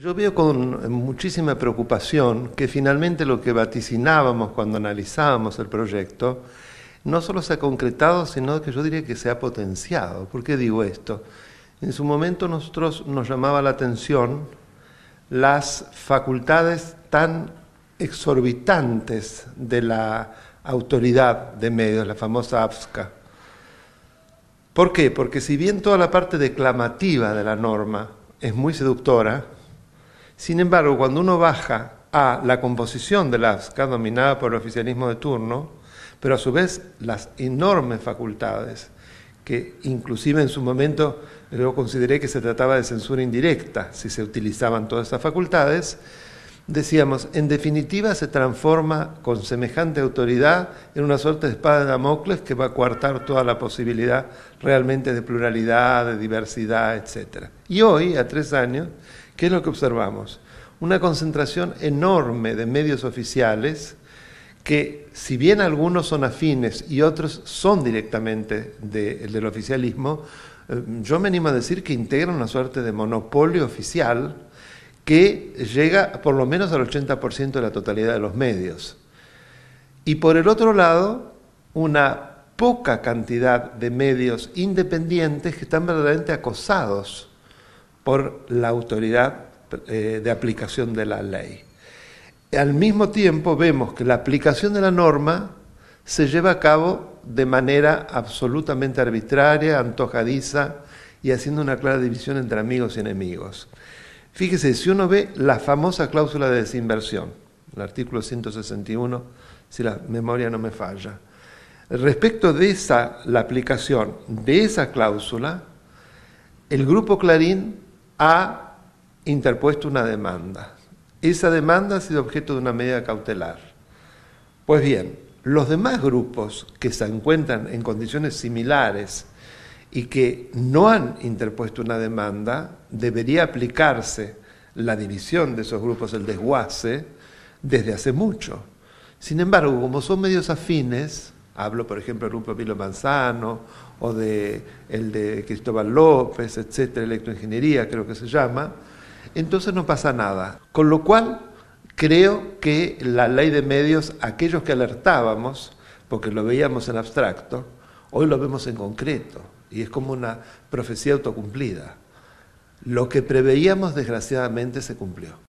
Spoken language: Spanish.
Yo veo con muchísima preocupación que finalmente lo que vaticinábamos cuando analizábamos el proyecto no solo se ha concretado, sino que yo diría que se ha potenciado. ¿Por qué digo esto? En su momento nosotros nos llamaba la atención las facultades tan exorbitantes de la autoridad de medios, la famosa AFSCA. ¿Por qué? Porque si bien toda la parte declamativa de la norma es muy seductora, sin embargo, cuando uno baja a la composición de la ASCA, dominada por el oficialismo de turno, pero a su vez las enormes facultades, que inclusive en su momento yo consideré que se trataba de censura indirecta, si se utilizaban todas estas facultades, decíamos, en definitiva se transforma con semejante autoridad en una suerte de espada de Damocles que va a coartar toda la posibilidad realmente de pluralidad, de diversidad, etc. Y hoy, a tres años, ¿qué es lo que observamos? Una concentración enorme de medios oficiales que, si bien algunos son afines y otros son directamente del oficialismo, eh, yo me animo a decir que integran una suerte de monopolio oficial que llega por lo menos al 80% de la totalidad de los medios. Y por el otro lado, una poca cantidad de medios independientes que están verdaderamente acosados por la autoridad eh, de aplicación de la ley. Al mismo tiempo vemos que la aplicación de la norma se lleva a cabo de manera absolutamente arbitraria, antojadiza y haciendo una clara división entre amigos y enemigos. Fíjese, si uno ve la famosa cláusula de desinversión, el artículo 161, si la memoria no me falla, respecto de esa, la aplicación de esa cláusula, el grupo Clarín ha interpuesto una demanda. Esa demanda ha sido objeto de una medida cautelar. Pues bien, los demás grupos que se encuentran en condiciones similares y que no han interpuesto una demanda, debería aplicarse la división de esos grupos, el desguace, desde hace mucho. Sin embargo, como son medios afines, hablo por ejemplo del grupo Pilo Manzano o de el de Cristóbal López, etcétera, electroingeniería creo que se llama, entonces no pasa nada. Con lo cual, creo que la ley de medios, aquellos que alertábamos, porque lo veíamos en abstracto, hoy lo vemos en concreto. Y es como una profecía autocumplida. Lo que preveíamos, desgraciadamente, se cumplió.